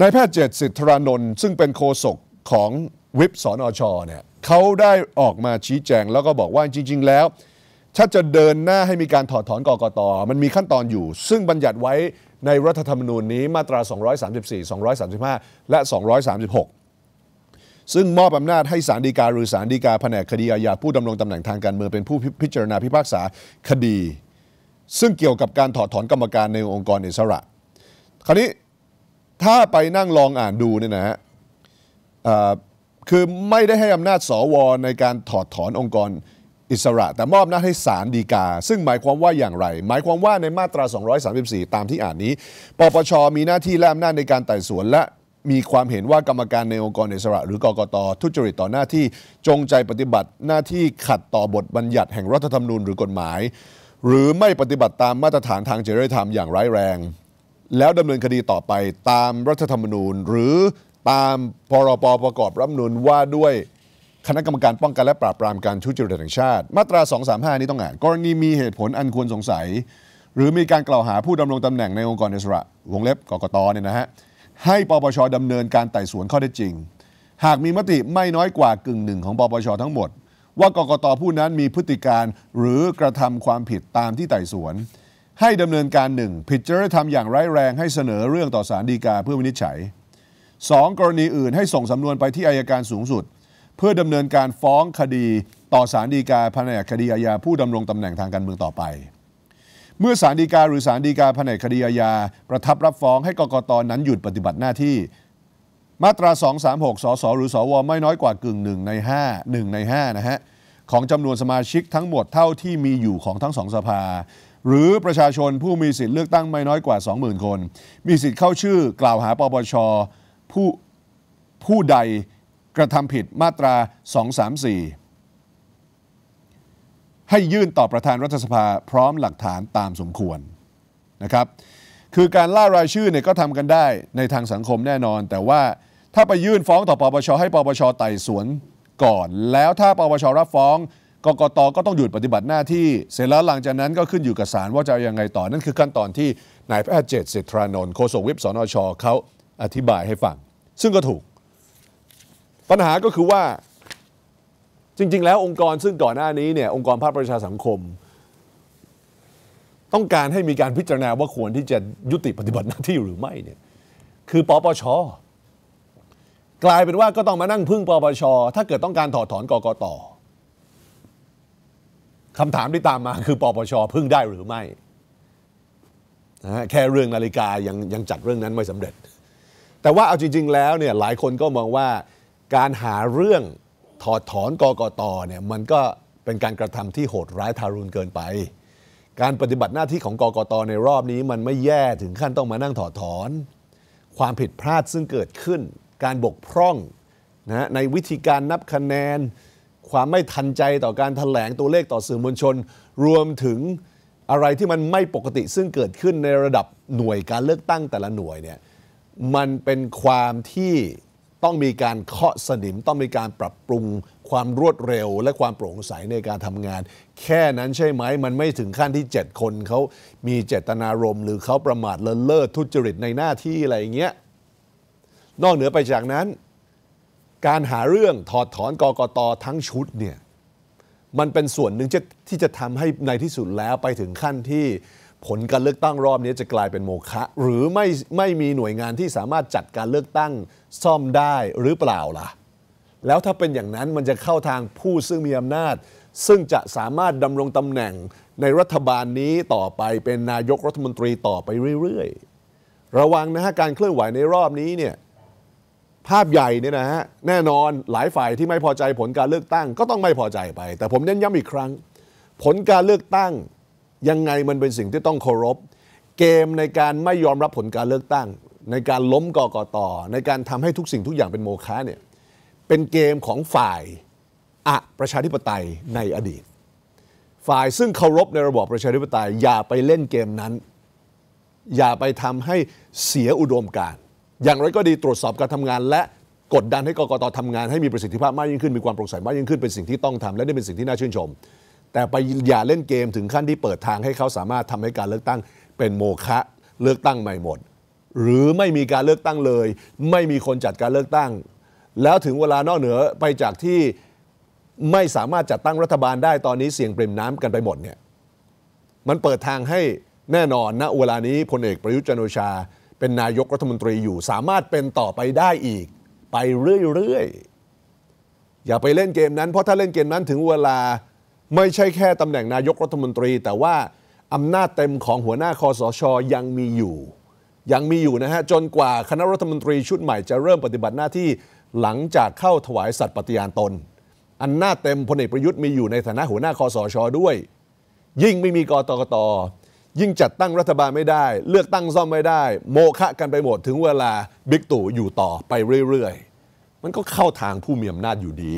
นายแพทย์เจตสิทธรานนท์ซึ่งเป็นโฆษกของวิบสนอชอเนี่ยเขาได้ออกมาชี้แจง แล้วก็บอกว่าจริงๆแล้ว ถ้าจะเดินหน้าให้มีการถอดถอนกกตมันมีขั้นตอนอยู่ ซึ่งบัญญัติไว้ในรัฐธรรมนูญนี้มาตรา 234 235 และ 236 ซึ่งมอบอำนาจให้สารดีกา หรือสารดีกาแผนกคดีอาญาผู้ดำรงตำแหน่งทางการเมืองเป็นผู้พิจารณาพิพากษาคดี ซึ่งเกี่ยวกับการถอดถอนกรรมการในองค์กรอิสระ คราวนี้ถ้าไปนั่งลองอ่านดูเนี่ยนะฮะคือไม่ได้ให้อำนาจสวในการถอดถอนองค์กรอิสระ แต่มอบหน้าให้ศาลฎีกา ซึ่งหมายความว่าอย่างไรหมายความว่าในมาตรา234 ตามที่อ่านนี้ปปชมีหน้าที่แลมหน้าในการไต่สวน และมีความเห็นว่ากรรมการในองค์กรอิสระ หรือกกตทุจริตต่อหน้าที่จงใจปฏิบัติหน้าที่ขัดต่อบทบัญญัติแห่งรัฐธรรมนูญหรือกฎหมาย หรือไม่ปฏิบัติตามมาตรฐานทางจริยธรรมอย่างร้ายแรงแล้วดำเนินคดีต่อไปตามรัฐธรรมนูญหรือ ตามพรบประกอบรัฐมนูญว่าด้วยคณะกรรมการป้องกันและปราบปรามการทุจริตแห่งชาติ มาตรา 235 นี้ต้องอ่าน กรณีมีเหตุผลอันควรสงสัย หรือมีการกล่าวหาผู้ดำรงตำแหน่งในองค์กรอิสระวงเล็บกกตเนี่ยนะฮะให้ปปชดำเนินการไต่สวนข้อเท็จจริง หากมีมติไม่น้อยกว่ากึ่งหนึ่งของปปชทั้งหมด ว่ากกตผู้นั้นมีพฤติการหรือกระทำความผิดตามที่ไต่สวนให้ดำเนินการ 1. ผิดจริยธรรมอย่างร้ายแรงให้เสนอเรื่องต่อสารดีกาเพื่อวินิจฉัย 2. กรณีอื่นให้ส่งสำนวนไปที่อายการสูงสุด เพื่อดำเนินการฟ้องคดีต่อสารดีกาแผนกคดีอาญาผู้ดำรงตำแหน่งทางการเมืองต่อไป เมื่อสารดีกาหรือสารดีกาแผนกคดีอาญาประทับรับฟ้องให้กกตนั้นหยุดปฏิบัติหน้าที่ มาตรา236สสหรือสวไม่น้อยกว่ากึ่งหนึ่งใน5 1ใน5นะฮะของจำนวนสมาชิกทั้งหมดเท่าที่มีอยู่ของทั้งสองสภาหรือประชาชนผู้มีสิทธิ์เลือกตั้งไม่น้อยกว่า 20,000 คน มีสิทธิ์เข้าชื่อกล่าวหาปปชผู้ผู้ใดกระทำผิดมาตรา 234 ให้ยื่นต่อประธานรัฐสภาพร้อมหลักฐานตามสมควรนะครับคือการล่ารายชื่อเนี่ยก็ทำกันได้ในทางสังคมแน่นอน แต่ว่าถ้าไปยื่นฟ้องต่อปปชให้ปปชไต่สวนก่อน แล้วถ้าปปชรับฟ้องกกตก็ต้องหยุดปฏิบัติหน้าที่เสร็จแล้วหลังจากนั้นก็ขึ้นอยู่กับศาลว่าจะยังไงต่อนั่นคือขั้นตอนที่นายแพทย์เจตสิทธานนท์โฆษกวิบสนชเขาอธิบายให้ฟัง ซึ่งก็ถูก ปัญหาก็คือว่าจริง ๆ แล้วองค์กรซึ่งก่อนหน้านี้เนี่ยองค์กรภาคประชาสังคม ต้องการให้มีการพิจารณาว่าควรที่จะยุติปฏิบัติหน้าที่หรือไม่เนี่ยคือปปช กลายเป็นว่าก็ต้องมานั่งพึ่งปปชถ้าเกิดต้องการถอดถอนกกตคำถามที่ตามมาคือปปชพึ่งได้หรือไม่นะแค่เรื่องนาฬิกายังยังจัดเรื่องนั้นไม่สำเร็จ แต่ว่าเอาจริง ๆ แล้วเนี่ยหลายคนก็มองว่าการหาเรื่องถอดถอนกกตเนี่ยมันก็เป็นการกระทำที่โหดร้ายทารุณเกินไป การปฏิบัติหน้าที่ของกกต ในรอบนี้ มันไม่แย่ถึงขั้นต้องมานั่งถอดถอน ความผิดพลาดซึ่งเกิดขึ้น การบกพร่องนะในวิธีการนับคะแนนความไม่ทันใจต่อการถแถลงตัวเลขต่อสื่อมวลชนรวมถึงอะไรที่มันไม่ปกติซึ่งเกิดขึ้นในระดับหน่วยการเลือกตั้งแต่ละหน่วยเนี่ยมันเป็นความที่ต้องมีการเคาะสนิมต้องมีการปรับปรุงความรวดเร็ว และความโปร่งใสในการทำงาน แค่นั้นใช่ไหม มันไม่ถึงขั้นที่ 7 คนเขามีเจตนารมณ์หรือเขาประมาทเลินเล่อทุจริตในหน้าที่อะไรอย่างเงี้ยนอกเหนือไปจากนั้นการหาเรื่องถอดถอน กกต ทั้งชุด เนี่ย มันเป็นส่วนหนึ่งที่จะทำให้ในที่สุดแล้วไปถึงขั้นที่ผลการเลือกตั้งรอบนี้จะกลายเป็นโมฆะหรือไม่ไม่มีหน่วยงานที่สามารถจัดการเลือกตั้งซ่อมได้หรือเปล่าล่ะ แล้วถ้าเป็นอย่างนั้นมันจะเข้าทางผู้ซึ่งมีอำนาจ ซึ่งจะสามารถดำรงตำแหน่งในรัฐบาลนี้ต่อไปเป็นนายกรัฐมนตรีต่อไปเรื่อยๆระวังนะฮะการเคลื่อนไหวในรอบนี้เนี่ยภาพใหญ่เนี่ยนะฮะแน่นอนหลายฝ่ายที่ไม่พอใจผลการเลือกตั้ง ก็ต้องไม่พอใจไป แต่ผมเน้นย้ำอีกครั้ง ผลการเลือกตั้งยังไงมันเป็นสิ่งที่ต้องเคารพ เกมในการไม่ยอมรับผลการเลือกตั้ง ในการล้มกกตในการทำให้ทุกสิ่งทุกอย่างเป็นโมฆะเนี่ยเป็นเกมของฝ่ายอะประชาธิปไตยในอดีต ฝ่ายซึ่งเคารพในระบอบประชาธิปไตยอย่าไปเล่นเกมนั้น อย่าไปทำให้เสียอุดมการอย่างไรก็ดีตรวจสอบการทำงานและกดดันให้กรกตทำงาน ให้มีประสิทธิภาพมากยิ่งขึ้นมีความโปร่งใสมากยิ่งขึ้นเป็นสิ่งที่ต้องทำ และได้เป็นสิ่งที่น่าชื่นชม แต่ ไปอย่าเล่นเกมถึงขั้นที่เปิดทางให้เขาสามารถทำให้การเลือกตั้งเป็นโมฆะเลือกตั้งใหม่หมด หรือไม่มีการเลือกตั้งเลย ไม่มีคนจัดการเลือกตั้ง แล้วถึงเวลานอกเหนือไปจากที่ไม่สามารถจัดตั้งรัฐบาลได้ตอนนี้เสี่ยงเปรมน้ำกันไปหมดเนี่ยมันเปิดทางให้แน่นอนณนะเวลานี้พลเอกประยุทธ์จันโอชาเป็นนายกรัฐมนตรีอยู่สามารถเป็นต่อไปได้อีกไปเรื่อย ๆ อย่าไปเล่นเกมนั้นเพราะถ้าเล่นเกมนั้นถึงเวลาไม่ใช่แค่ตำแหน่งนายกรัฐมนตรีแต่ว่า อำนาจเต็มของหัวหน้าคอสชยังมีอยู่ ยังมีอยู่นะฮะ จนกว่าคณะรัฐมนตรีชุดใหม่จะเริ่มปฏิบัติหน้าที่หลังจากเข้าถวายสัตย์ปฏิญาณตนอำนาจเต็มพลเอกประยุทธ์มีอยู่ในฐานะหัวหน้าคอสชด้วย ยิ่งไม่มีกตกตยิ่งจัดตั้งรัฐบาลไม่ได้ เลือกตั้งซ่อมไม่ได้ โมฆะกันไปหมดถึงเวลาบิ๊กตู่อยู่ต่อไปเรื่อย ๆ มันก็เข้าทางผู้มีอำนาจอยู่ดี